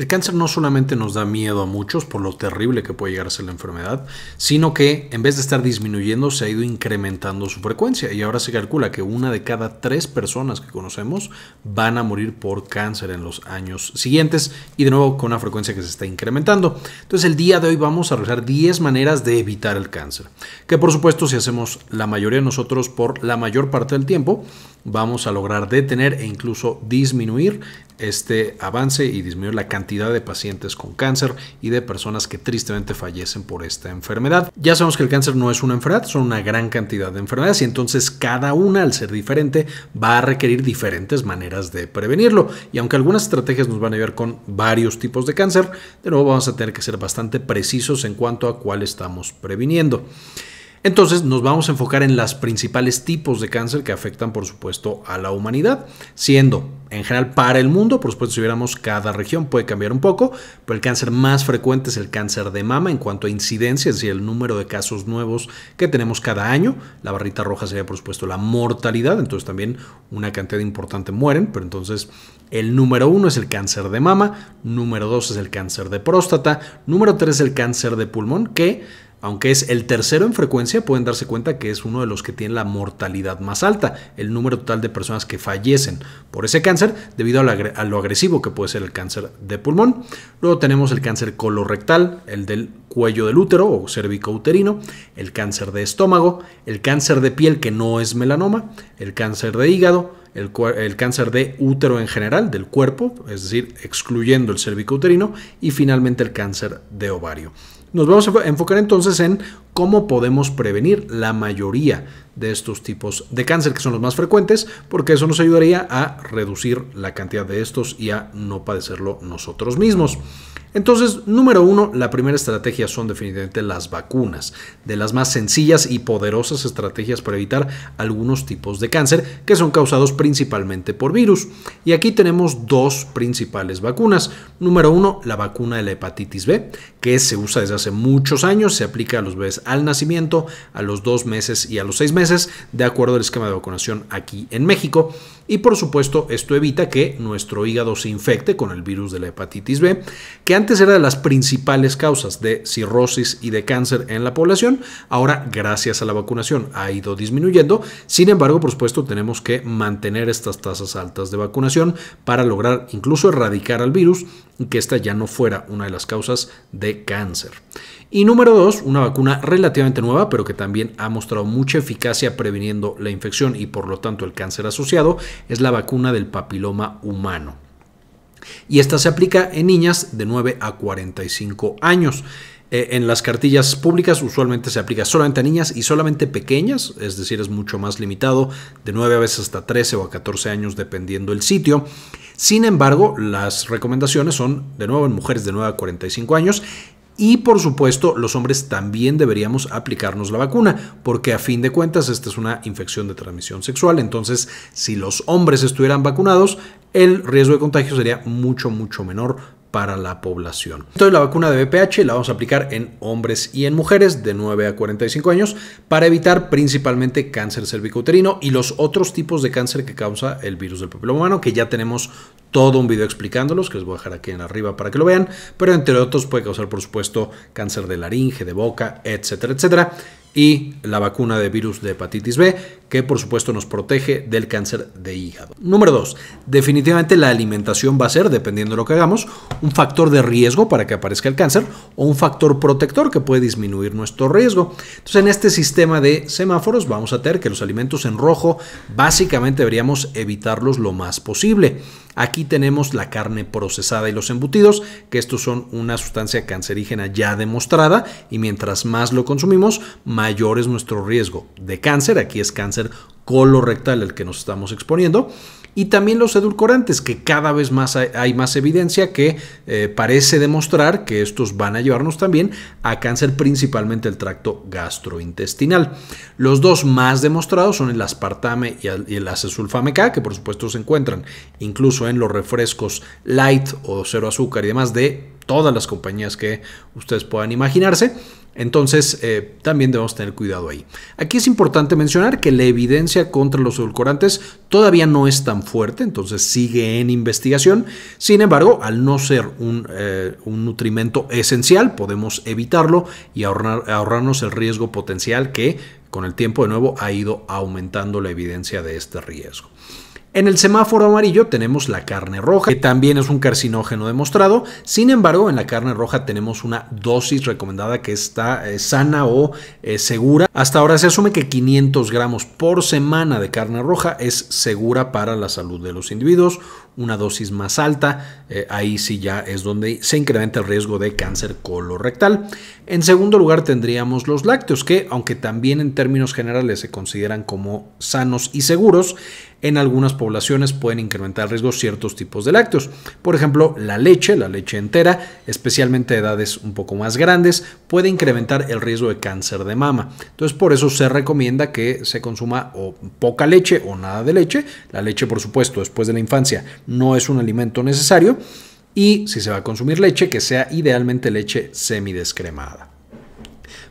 El cáncer no solamente nos da miedo a muchos por lo terrible que puede llegar a ser la enfermedad, sino que en vez de estar disminuyendo se ha ido incrementando su frecuencia y ahora se calcula que una de cada tres personas que conocemos van a morir por cáncer en los años siguientes y de nuevo con una frecuencia que se está incrementando. Entonces el día de hoy vamos a revisar 10 maneras de evitar el cáncer, que por supuesto si hacemos la mayoría de nosotros por la mayor parte del tiempo, vamos a lograr detener e incluso disminuir este avance y disminuir la cantidad de pacientes con cáncer y de personas que tristemente fallecen por esta enfermedad. Ya sabemos que el cáncer no es una enfermedad, son una gran cantidad de enfermedades y entonces cada una al ser diferente va a requerir diferentes maneras de prevenirlo. Y aunque algunas estrategias nos van a ayudar con varios tipos de cáncer, de nuevo vamos a tener que ser bastante precisos en cuanto a cuál estamos previniendo. Entonces nos vamos a enfocar en los principales tipos de cáncer que afectan por supuesto a la humanidad, siendo en general para el mundo, por supuesto si viéramos cada región puede cambiar un poco, pero el cáncer más frecuente es el cáncer de mama en cuanto a incidencia, es decir, el número de casos nuevos que tenemos cada año. La barrita roja sería por supuesto la mortalidad, entonces también una cantidad importante mueren, pero entonces el número uno es el cáncer de mama, número dos es el cáncer de próstata, número tres es el cáncer de pulmón, que aunque es el tercero en frecuencia, pueden darse cuenta que es uno de los que tiene la mortalidad más alta, el número total de personas que fallecen por ese cáncer debido a lo agresivo que puede ser el cáncer de pulmón. Luego tenemos el cáncer colorectal, el del cuello del útero o uterino, el cáncer de estómago, el cáncer de piel que no es melanoma, el cáncer de hígado, el, cáncer de útero en general, del cuerpo, es decir, excluyendo el uterino y finalmente el cáncer de ovario. Nos vamos a enfocar entonces en cómo podemos prevenir la mayoría de estos tipos de cáncer, que son los más frecuentes, porque eso nos ayudaría a reducir la cantidad de estos y a no padecerlo nosotros mismos. Entonces, número uno, la primera estrategia son definitivamente las vacunas, de las más sencillas y poderosas estrategias para evitar algunos tipos de cáncer que son causados principalmente por virus. Y aquí tenemos dos principales vacunas. Número uno, la vacuna de la hepatitis B, que se usa desde hace muchos años. Se aplica a los bebés al nacimiento, a los dos meses y a los seis meses, de acuerdo al esquema de vacunación aquí en México. Y por supuesto, esto evita que nuestro hígado se infecte con el virus de la hepatitis B, que antes era de las principales causas de cirrosis y de cáncer en la población. Ahora, gracias a la vacunación, ha ido disminuyendo. Sin embargo, por supuesto, tenemos que mantener estas tasas altas de vacunación para lograr incluso erradicar al virus que esta ya no fuera una de las causas de cáncer. Y número dos, una vacuna relativamente nueva, pero que también ha mostrado mucha eficacia previniendo la infección y por lo tanto el cáncer asociado, es la vacuna del papiloma humano. Y esta se aplica en niñas de 9 a 45 años. Eh, en las cartillas públicas usualmente se aplica solamente a niñas y solamente pequeñas, es decir, es mucho más limitado, de 9 a veces hasta 13 o a 14 años dependiendo el sitio. Sin embargo, las recomendaciones son, de nuevo, en mujeres de 9 a 45 años y por supuesto, los hombres también deberíamos aplicarnos la vacuna, porque a fin de cuentas esta es una infección de transmisión sexual. Entonces, si los hombres estuvieran vacunados, el riesgo de contagio sería mucho, mucho menor para la población. Entonces la vacuna de BPH la vamos a aplicar en hombres y en mujeres de 9 a 45 años para evitar principalmente cáncer cervicouterino y los otros tipos de cáncer que causa el virus del papiloma humano, que ya tenemos todo un video explicándolos, que les voy a dejar aquí en arriba para que lo vean, pero entre otros puede causar, por supuesto, cáncer de laringe, de boca, etcétera, etcétera. Y la vacuna de virus de hepatitis B, que por supuesto nos protege del cáncer de hígado. Número dos, Definitivamente la alimentación va a ser, dependiendo de lo que hagamos, un factor de riesgo para que aparezca el cáncer o un factor protector que puede disminuir nuestro riesgo. Entonces en este sistema de semáforos vamos a tener que los alimentos en rojo básicamente deberíamos evitarlos lo más posible. Aquí tenemos la carne procesada y los embutidos, que estos son una sustancia cancerígena ya demostrada y mientras más lo consumimos, mayor es nuestro riesgo de cáncer. Aquí es cáncer cáncer colorectal al que nos estamos exponiendo. Y también los edulcorantes, que cada vez más hay, más evidencia que eh, parece demostrar que estos van a llevarnos también a cáncer, principalmente el tracto gastrointestinal. Los dos más demostrados son el aspartame y el acesulfame K, que por supuesto se encuentran incluso en los refrescos light o cero azúcar y demás de todas las compañías que ustedes puedan imaginarse. Entonces, eh, también debemos tener cuidado ahí. Aquí es importante mencionar que la evidencia contra los edulcorantes todavía no es tan fuerte, entonces sigue en investigación. Sin embargo, al no ser un, eh, un nutrimento esencial, podemos evitarlo y ahorrarnos el riesgo potencial que con el tiempo de nuevo ha ido aumentando la evidencia de este riesgo. En el semáforo amarillo tenemos la carne roja, que también es un carcinógeno demostrado. Sin embargo, en la carne roja tenemos una dosis recomendada que está eh, sana o eh, segura. Hasta ahora se asume que 500 gramos por semana de carne roja es segura para la salud de los individuos. Una dosis más alta, eh, ahí sí ya es donde se incrementa el riesgo de cáncer colorectal. En segundo lugar tendríamos los lácteos, que aunque también en términos generales se consideran como sanos y seguros, en algunas poblaciones pueden incrementar el riesgo ciertos tipos de lácteos. Por ejemplo, la leche, la leche entera, especialmente edades un poco más grandes, puede incrementar el riesgo de cáncer de mama. Entonces, por eso se recomienda que se consuma poca leche o nada de leche. La leche, por supuesto, después de la infancia no es un alimento necesario. Y si se va a consumir leche, que sea idealmente leche semidescremada.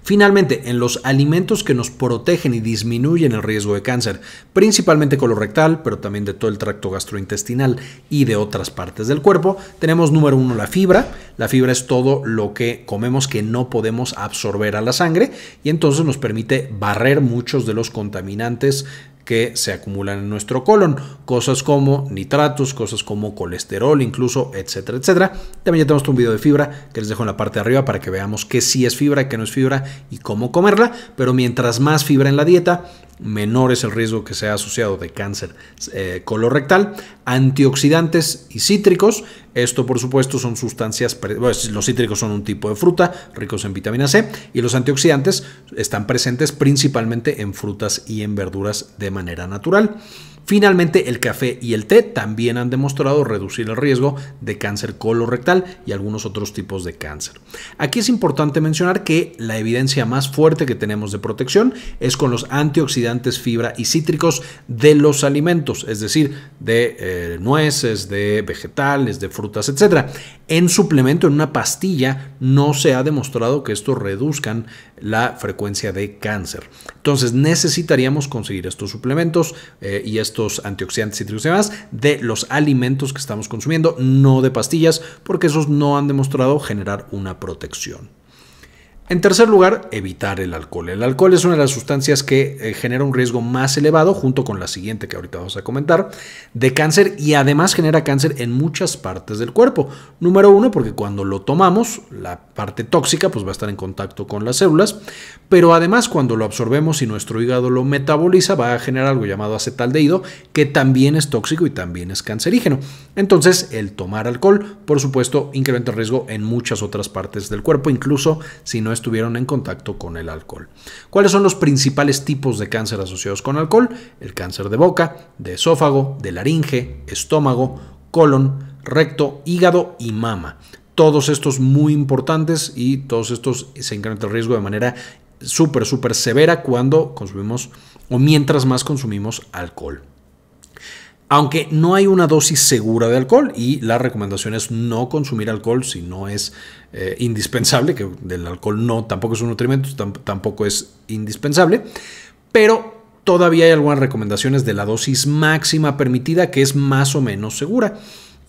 Finalmente, en los alimentos que nos protegen y disminuyen el riesgo de cáncer, principalmente colorectal, pero también de todo el tracto gastrointestinal y de otras partes del cuerpo, tenemos número uno la fibra. La fibra es todo lo que comemos que no podemos absorber a la sangre y entonces nos permite barrer muchos de los contaminantes que se acumulan en nuestro colon, cosas como nitratos, cosas como colesterol, incluso, etcétera, etcétera. También ya tenemos un video de fibra que les dejo en la parte de arriba para que veamos qué sí es fibra, qué no es fibra y cómo comerla, pero mientras más fibra en la dieta, menor es el riesgo que sea asociado de cáncer eh, colorectal, antioxidantes y cítricos. Esto, por supuesto, son sustancias, pues, los cítricos son un tipo de fruta ricos en vitamina C y los antioxidantes están presentes principalmente en frutas y en verduras de manera natural. Finalmente, el café y el té también han demostrado reducir el riesgo de cáncer colorectal y algunos otros tipos de cáncer. Aquí es importante mencionar que la evidencia más fuerte que tenemos de protección es con los antioxidantes antioxidantes, fibra y cítricos de los alimentos, es decir, de eh, nueces, de vegetales, de frutas, etc. En suplemento, en una pastilla, no se ha demostrado que estos reduzcan la frecuencia de cáncer. Entonces necesitaríamos conseguir estos suplementos eh, y estos antioxidantes, cítricos y demás de los alimentos que estamos consumiendo, no de pastillas, porque esos no han demostrado generar una protección. En tercer lugar, evitar el alcohol. El alcohol es una de las sustancias que eh, genera un riesgo más elevado, junto con la siguiente que ahorita vamos a comentar, de cáncer y además genera cáncer en muchas partes del cuerpo. Número uno, porque cuando lo tomamos, la parte tóxica pues, va a estar en contacto con las células, pero además cuando lo absorbemos y nuestro hígado lo metaboliza, va a generar algo llamado acetaldehído, que también es tóxico y también es cancerígeno. Entonces, el tomar alcohol, por supuesto, incrementa el riesgo en muchas otras partes del cuerpo, incluso si no es estuvieron en contacto con el alcohol. ¿Cuáles son los principales tipos de cáncer asociados con alcohol? El cáncer de boca, de esófago, de laringe, estómago, colon, recto, hígado y mama. Todos estos muy importantes y todos estos se incrementa el riesgo de manera súper, súper severa cuando consumimos o mientras más consumimos alcohol aunque no hay una dosis segura de alcohol y la recomendación es no consumir alcohol si no es eh, indispensable, que el alcohol no tampoco es un nutrimento, tampoco es indispensable, pero todavía hay algunas recomendaciones de la dosis máxima permitida que es más o menos segura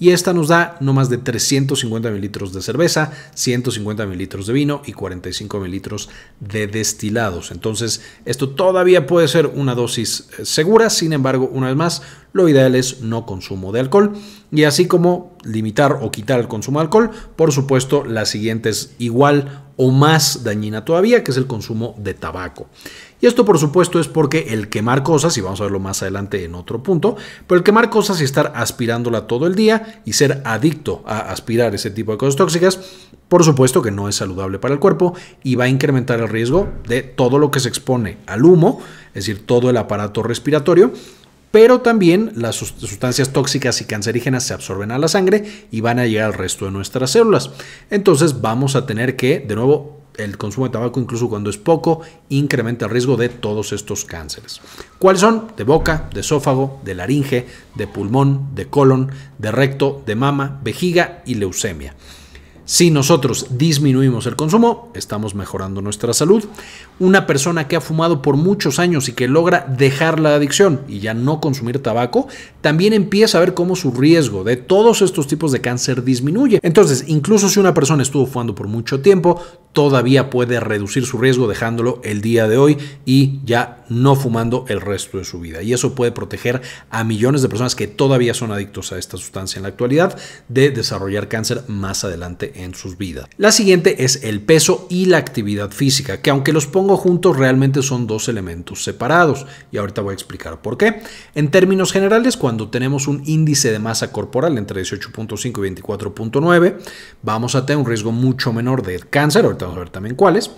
y esta nos da no más de 350 mililitros de cerveza, 150 mililitros de vino y 45 mililitros de destilados. Entonces, esto todavía puede ser una dosis eh, segura, sin embargo, una vez más, lo ideal es no consumo de alcohol y así como limitar o quitar el consumo de alcohol, por supuesto, la siguiente es igual o más dañina todavía, que es el consumo de tabaco. Y esto por supuesto es porque el quemar cosas, y vamos a verlo más adelante en otro punto, pero el quemar cosas y estar aspirándola todo el día y ser adicto a aspirar ese tipo de cosas tóxicas, por supuesto que no es saludable para el cuerpo y va a incrementar el riesgo de todo lo que se expone al humo, es decir, todo el aparato respiratorio, pero también las sustancias tóxicas y cancerígenas se absorben a la sangre y van a llegar al resto de nuestras células. Entonces vamos a tener que, de nuevo, el consumo de tabaco, incluso cuando es poco, incrementa el riesgo de todos estos cánceres. ¿Cuáles son? De boca, de esófago, de laringe, de pulmón, de colon, de recto, de mama, vejiga y leucemia. Si nosotros disminuimos el consumo, estamos mejorando nuestra salud. Una persona que ha fumado por muchos años y que logra dejar la adicción y ya no consumir tabaco, también empieza a ver cómo su riesgo de todos estos tipos de cáncer disminuye. Entonces, incluso si una persona estuvo fumando por mucho tiempo, todavía puede reducir su riesgo dejándolo el día de hoy y ya no fumando el resto de su vida. Y eso puede proteger a millones de personas que todavía son adictos a esta sustancia en la actualidad de desarrollar cáncer más adelante en sus vidas. La siguiente es el peso y la actividad física, que aunque los pongo juntos realmente son dos elementos separados y ahorita voy a explicar por qué. En términos generales, cuando tenemos un índice de masa corporal entre 18.5 y 24.9, vamos a tener un riesgo mucho menor de cáncer vamos a ver también cuáles.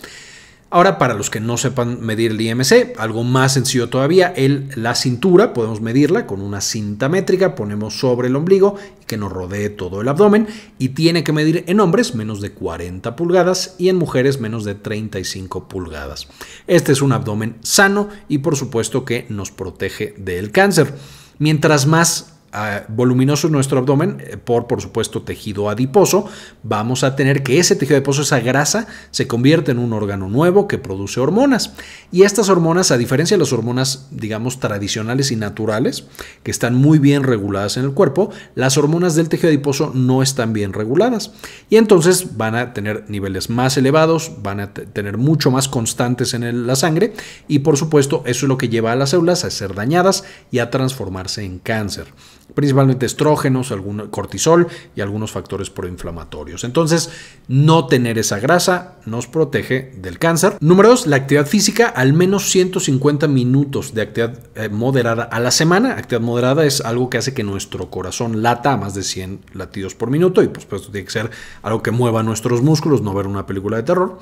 Ahora, para los que no sepan medir el IMC, algo más sencillo todavía, el, la cintura, podemos medirla con una cinta métrica, ponemos sobre el ombligo que nos rodee todo el abdomen y tiene que medir en hombres menos de 40 pulgadas y en mujeres menos de 35 pulgadas. Este es un abdomen sano y por supuesto que nos protege del cáncer. Mientras más Ah, voluminoso en nuestro abdomen eh, por, por supuesto, tejido adiposo, vamos a tener que ese tejido adiposo, esa grasa, se convierte en un órgano nuevo que produce hormonas. Y estas hormonas, a diferencia de las hormonas, digamos, tradicionales y naturales, que están muy bien reguladas en el cuerpo, las hormonas del tejido adiposo no están bien reguladas. Y entonces van a tener niveles más elevados, van a tener mucho más constantes en la sangre y, por supuesto, eso es lo que lleva a las células a ser dañadas y a transformarse en cáncer principalmente estrógenos, algún cortisol y algunos factores proinflamatorios. Entonces, no tener esa grasa nos protege del cáncer. Número dos, la actividad física, al menos 150 minutos de actividad eh, moderada a la semana. Actividad moderada es algo que hace que nuestro corazón lata a más de 100 latidos por minuto y pues, pues tiene que ser algo que mueva nuestros músculos, no ver una película de terror.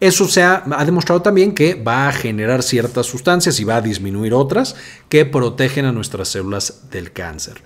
Eso se ha, ha demostrado también que va a generar ciertas sustancias y va a disminuir otras que protegen a nuestras células del cáncer.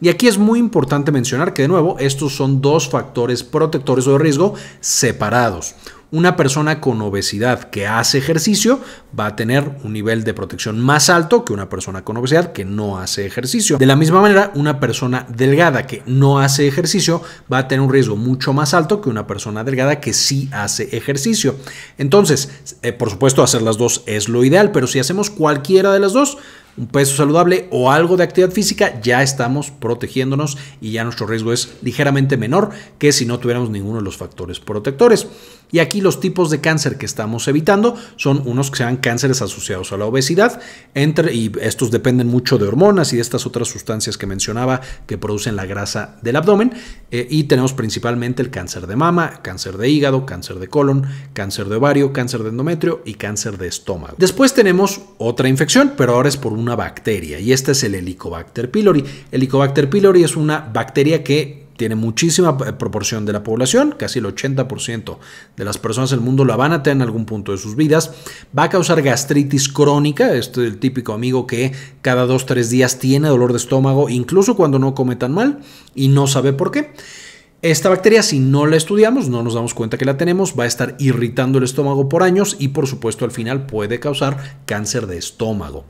Y aquí es muy importante mencionar que de nuevo estos son dos factores protectores o de riesgo separados. Una persona con obesidad que hace ejercicio va a tener un nivel de protección más alto que una persona con obesidad que no hace ejercicio. De la misma manera, una persona delgada que no hace ejercicio va a tener un riesgo mucho más alto que una persona delgada que sí hace ejercicio. Entonces, eh, por supuesto, hacer las dos es lo ideal, pero si hacemos cualquiera de las dos, un peso saludable o algo de actividad física, ya estamos protegiéndonos y ya nuestro riesgo es ligeramente menor que si no tuviéramos ninguno de los factores protectores. Y aquí los tipos de cáncer que estamos evitando son unos que sean cánceres asociados a la obesidad, entre, y estos dependen mucho de hormonas y de estas otras sustancias que mencionaba que producen la grasa del abdomen. Eh, y tenemos principalmente el cáncer de mama, cáncer de hígado, cáncer de colon, cáncer de ovario, cáncer de endometrio y cáncer de estómago. Después tenemos otra infección, pero ahora es por un una bacteria y este es el Helicobacter pylori. Helicobacter pylori es una bacteria que tiene muchísima eh, proporción de la población, casi el 80% de las personas del mundo la van a tener en algún punto de sus vidas. Va a causar gastritis crónica, este es el típico amigo que cada o tres días tiene dolor de estómago, incluso cuando no come tan mal y no sabe por qué. Esta bacteria, si no la estudiamos, no nos damos cuenta que la tenemos, va a estar irritando el estómago por años y por supuesto al final puede causar cáncer de estómago.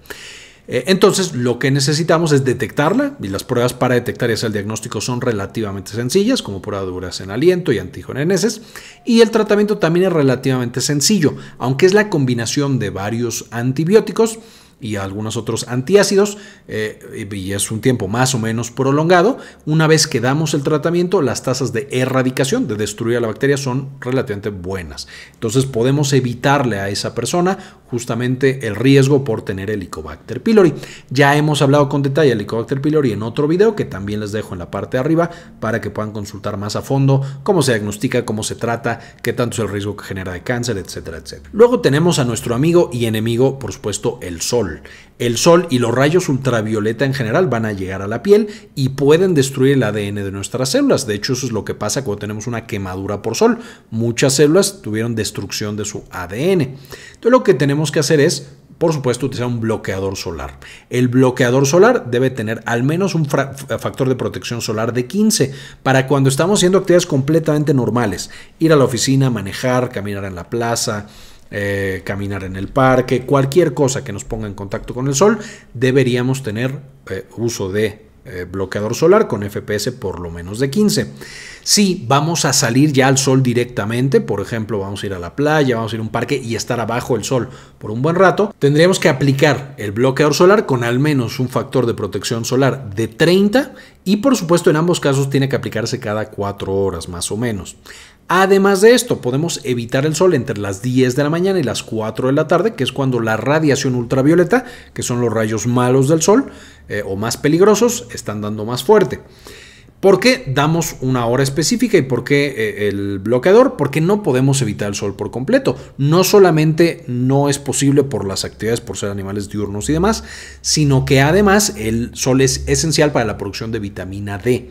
Eh, entonces, lo que necesitamos es detectarla y las pruebas para detectar y hacer el diagnóstico son relativamente sencillas, como pruebas duras en aliento y antijoneneses. Y el tratamiento también es relativamente sencillo, aunque es la combinación de varios antibióticos y algunos otros antiácidos eh, y es un tiempo más o menos prolongado. Una vez que damos el tratamiento, las tasas de erradicación, de destruir a la bacteria, son relativamente buenas. Entonces podemos evitarle a esa persona justamente el riesgo por tener Helicobacter pylori. Ya hemos hablado con detalle de Helicobacter pylori en otro video que también les dejo en la parte de arriba para que puedan consultar más a fondo cómo se diagnostica, cómo se trata, qué tanto es el riesgo que genera de cáncer, etcétera, etcétera. Luego tenemos a nuestro amigo y enemigo, por supuesto, el sol. El sol y los rayos ultravioleta en general van a llegar a la piel y pueden destruir el ADN de nuestras células. De hecho, eso es lo que pasa cuando tenemos una quemadura por sol. Muchas células tuvieron destrucción de su ADN. Entonces, lo que tenemos que hacer es por supuesto, utilizar un bloqueador solar. El bloqueador solar debe tener al menos un factor de protección solar de 15 para cuando estamos haciendo actividades completamente normales, ir a la oficina, manejar, caminar en la plaza, eh, caminar en el parque, cualquier cosa que nos ponga en contacto con el sol, deberíamos tener eh, uso de eh, bloqueador solar con FPS por lo menos de 15. Si vamos a salir ya al sol directamente, por ejemplo, vamos a ir a la playa, vamos a ir a un parque y estar abajo el sol por un buen rato, tendríamos que aplicar el bloqueador solar con al menos un factor de protección solar de 30 y por supuesto en ambos casos tiene que aplicarse cada 4 horas más o menos. Además de esto, podemos evitar el sol entre las 10 de la mañana y las 4 de la tarde, que es cuando la radiación ultravioleta, que son los rayos malos del sol eh, o más peligrosos, están dando más fuerte. ¿Por qué damos una hora específica y por qué eh, el bloqueador? Porque no podemos evitar el sol por completo. No solamente no es posible por las actividades, por ser animales diurnos y demás, sino que además el sol es esencial para la producción de vitamina D.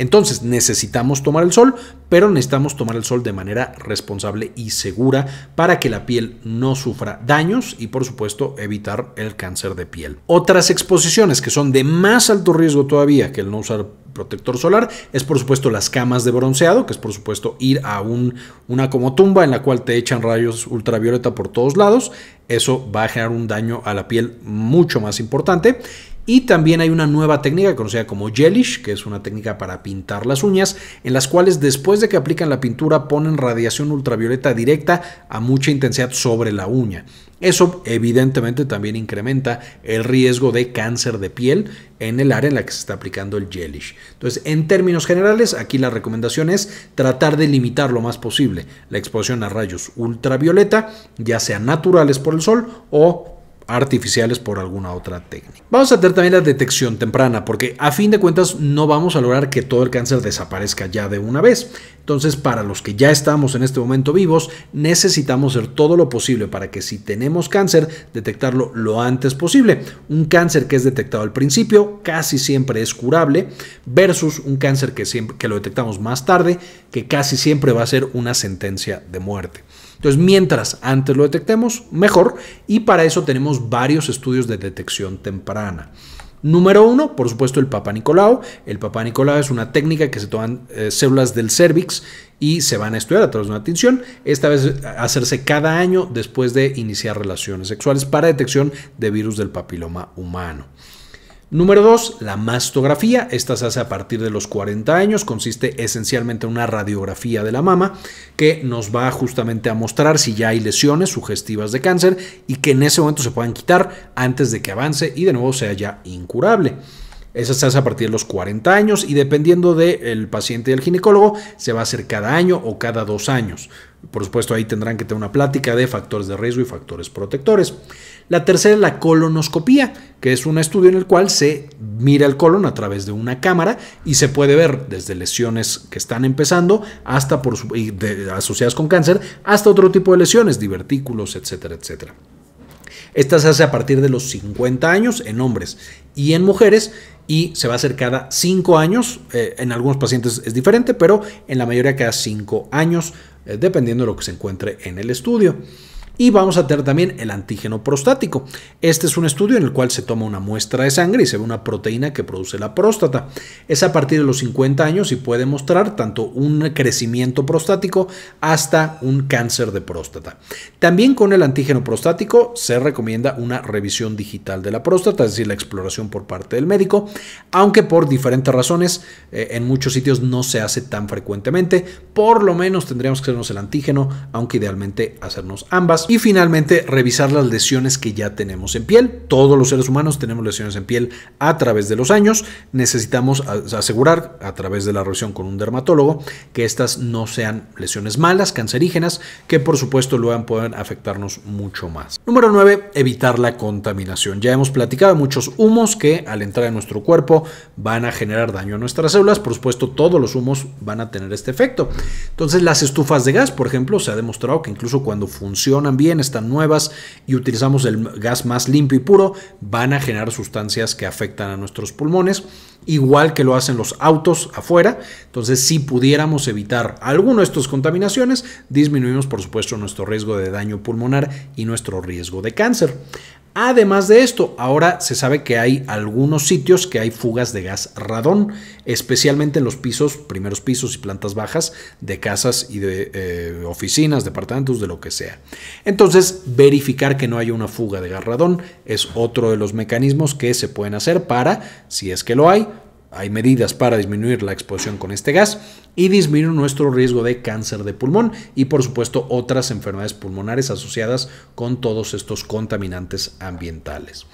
Entonces necesitamos tomar el sol, pero necesitamos tomar el sol de manera responsable y segura para que la piel no sufra daños y por supuesto evitar el cáncer de piel. Otras exposiciones que son de más alto riesgo todavía que el no usar protector solar es por supuesto las camas de bronceado, que es por supuesto ir a una como tumba en la cual te echan rayos ultravioleta por todos lados. Eso va a generar un daño a la piel mucho más importante. Y también hay una nueva técnica conocida como gelish, que es una técnica para pintar las uñas, en las cuales después de que aplican la pintura ponen radiación ultravioleta directa a mucha intensidad sobre la uña. Eso evidentemente también incrementa el riesgo de cáncer de piel en el área en la que se está aplicando el gelish. Entonces, en términos generales, aquí la recomendación es tratar de limitar lo más posible la exposición a rayos ultravioleta, ya sean naturales por el sol o artificiales por alguna otra técnica. Vamos a tener también la detección temprana, porque a fin de cuentas no vamos a lograr que todo el cáncer desaparezca ya de una vez. Entonces, para los que ya estamos en este momento vivos, necesitamos hacer todo lo posible para que si tenemos cáncer, detectarlo lo antes posible. Un cáncer que es detectado al principio casi siempre es curable, versus un cáncer que, que lo detectamos más tarde, que casi siempre va a ser una sentencia de muerte. Entonces, mientras antes lo detectemos, mejor. Y para eso tenemos varios estudios de detección temprana. Número uno, por supuesto, el Papa Nicolau. El Papa Nicolau es una técnica que se toman eh, células del cervix y se van a estudiar a través de una atención. Esta vez eh, hacerse cada año después de iniciar relaciones sexuales para detección de virus del papiloma humano. Número 2, la mastografía. Esta se hace a partir de los 40 años, consiste esencialmente en una radiografía de la mama que nos va justamente a mostrar si ya hay lesiones sugestivas de cáncer y que en ese momento se puedan quitar antes de que avance y de nuevo sea ya incurable. Esa se hace a partir de los 40 años y dependiendo del paciente y del ginecólogo se va a hacer cada año o cada dos años. Por supuesto, ahí tendrán que tener una plática de factores de riesgo y factores protectores. La tercera es la colonoscopía, que es un estudio en el cual se mira el colon a través de una cámara y se puede ver desde lesiones que están empezando hasta asociadas con cáncer, hasta otro tipo de lesiones, divertículos, etcétera, etcétera. Esta se hace a partir de los 50 años en hombres y en mujeres y se va a hacer cada 5 años. Eh, en algunos pacientes es diferente, pero en la mayoría cada 5 años, eh, dependiendo de lo que se encuentre en el estudio. Y vamos a tener también el antígeno prostático. Este es un estudio en el cual se toma una muestra de sangre y se ve una proteína que produce la próstata. Es a partir de los 50 años y puede mostrar tanto un crecimiento prostático hasta un cáncer de próstata. También con el antígeno prostático se recomienda una revisión digital de la próstata, es decir, la exploración por parte del médico, aunque por diferentes razones eh, en muchos sitios no se hace tan frecuentemente. Por lo menos tendríamos que hacernos el antígeno, aunque idealmente hacernos ambas y finalmente revisar las lesiones que ya tenemos en piel. Todos los seres humanos tenemos lesiones en piel a través de los años. Necesitamos asegurar a través de la revisión con un dermatólogo que estas no sean lesiones malas, cancerígenas, que por supuesto luego puedan afectarnos mucho más. Número 9, evitar la contaminación. Ya hemos platicado de muchos humos que al entrar en nuestro cuerpo van a generar daño a nuestras células. Por supuesto, todos los humos van a tener este efecto. Entonces, las estufas de gas, por ejemplo, se ha demostrado que incluso cuando funcionan bien, están nuevas y utilizamos el gas más limpio y puro, van a generar sustancias que afectan a nuestros pulmones, igual que lo hacen los autos afuera. Entonces, si pudiéramos evitar alguno de estas contaminaciones, disminuimos, por supuesto, nuestro riesgo de daño pulmonar y nuestro riesgo de cáncer. Además de esto, ahora se sabe que hay algunos sitios que hay fugas de gas radón, especialmente en los pisos, primeros pisos y plantas bajas de casas y de eh, oficinas, departamentos, de lo que sea. Entonces, verificar que no haya una fuga de gas radón es otro de los mecanismos que se pueden hacer para, si es que lo hay, hay medidas para disminuir la exposición con este gas y disminuir nuestro riesgo de cáncer de pulmón y por supuesto otras enfermedades pulmonares asociadas con todos estos contaminantes ambientales.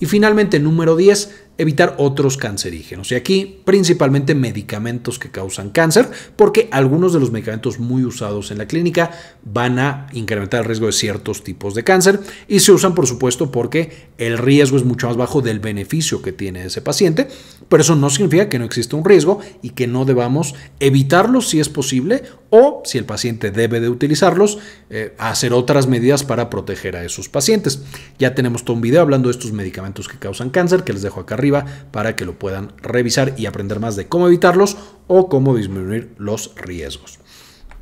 Y finalmente, número 10, evitar otros cancerígenos. Y aquí principalmente medicamentos que causan cáncer, porque algunos de los medicamentos muy usados en la clínica van a incrementar el riesgo de ciertos tipos de cáncer y se usan por supuesto porque el riesgo es mucho más bajo del beneficio que tiene ese paciente, pero eso no significa que no exista un riesgo y que no debamos evitarlos si es posible o si el paciente debe de utilizarlos, eh, hacer otras medidas para proteger a esos pacientes. Ya tenemos todo un video hablando de estos medicamentos que causan cáncer que les dejo acá arriba para que lo puedan revisar y aprender más de cómo evitarlos o cómo disminuir los riesgos.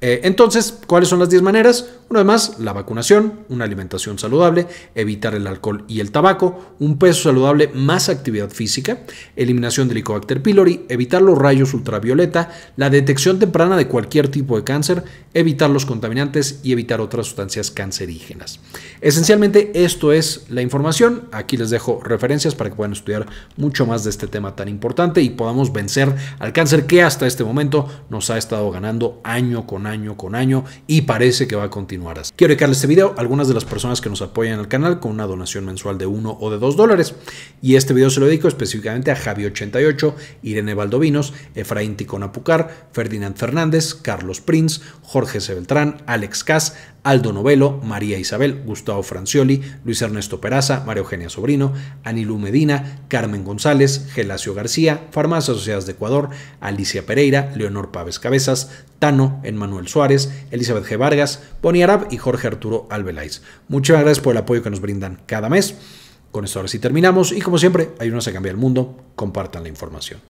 Eh, entonces, ¿cuáles son las 10 maneras? Una vez más, la vacunación, una alimentación saludable, evitar el alcohol y el tabaco, un peso saludable más actividad física, eliminación del Helicobacter pylori, evitar los rayos ultravioleta, la detección temprana de cualquier tipo de cáncer, evitar los contaminantes y evitar otras sustancias cancerígenas. Esencialmente, esto es la información. Aquí les dejo referencias para que puedan estudiar mucho más de este tema tan importante y podamos vencer al cáncer que hasta este momento nos ha estado ganando año con año año con año y parece que va a continuar así. Quiero dedicarle este video a algunas de las personas que nos apoyan al canal con una donación mensual de 1 o de 2 dólares. Y este video se lo dedico específicamente a Javi88, Irene Valdovinos, Efraín Ticonapucar, Ferdinand Fernández, Carlos Prince, Jorge Sebeltrán, Alex Cas, Aldo Novelo, María Isabel, Gustavo Francioli, Luis Ernesto Peraza, María Eugenia Sobrino, Anilú Medina, Carmen González, Gelacio García, Farmacias Asociadas de Ecuador, Alicia Pereira, Leonor Pávez Cabezas, Tano, Emmanuel Suárez, Elizabeth G. Vargas, Bonnie Arab y Jorge Arturo Albeláis. Muchas gracias por el apoyo que nos brindan cada mes. Con esto ahora sí terminamos y como siempre, ayúdanos a cambiar el mundo, compartan la información.